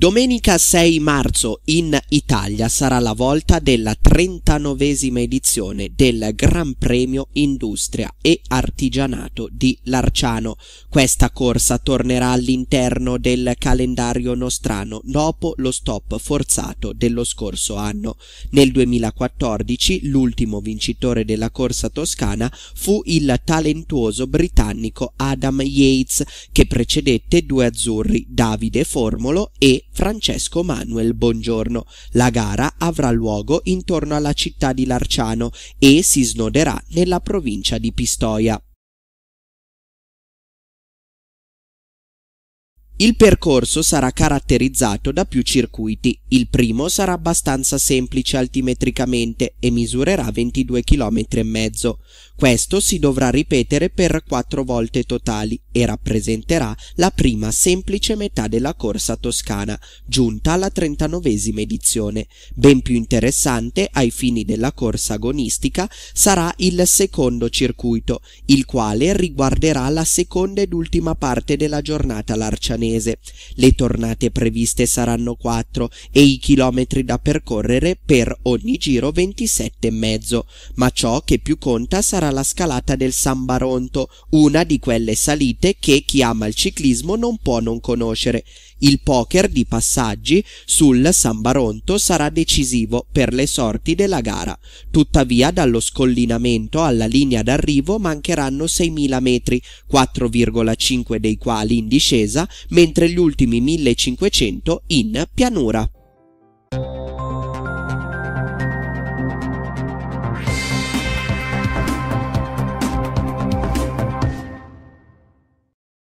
Domenica 6 marzo in Italia sarà la volta della 39esima edizione del Gran Premio Industria e Artigianato di Larciano. Questa corsa tornerà all'interno del calendario nostrano dopo lo stop forzato dello scorso anno. Nel 2014 l'ultimo vincitore della corsa toscana fu il talentuoso britannico Adam Yates che precedette due azzurri Davide Formolo e Francesco Manuel Bongiorno. La gara avrà luogo intorno alla città di Larciano e si snoderà nella provincia di Pistoia. Il percorso sarà caratterizzato da più circuiti. Il primo sarà abbastanza semplice altimetricamente e misurerà 22 km e mezzo. Questo si dovrà ripetere per quattro volte totali e rappresenterà la prima semplice metà della corsa toscana, giunta alla 39esima edizione. Ben più interessante ai fini della corsa agonistica sarà il secondo circuito, il quale riguarderà la seconda ed ultima parte della giornata larcianese. Le tornate previste saranno quattro e i chilometri da percorrere per ogni giro 27,5, ma ciò che più conta sarà la scalata del San Baronto, una di quelle salite che chi ama il ciclismo non può non conoscere. Il poker di passaggi sul San Baronto sarà decisivo per le sorti della gara. Tuttavia dallo scollinamento alla linea d'arrivo mancheranno 6.000 metri, 4,5 dei quali in discesa, mentre gli ultimi 1.500 in pianura.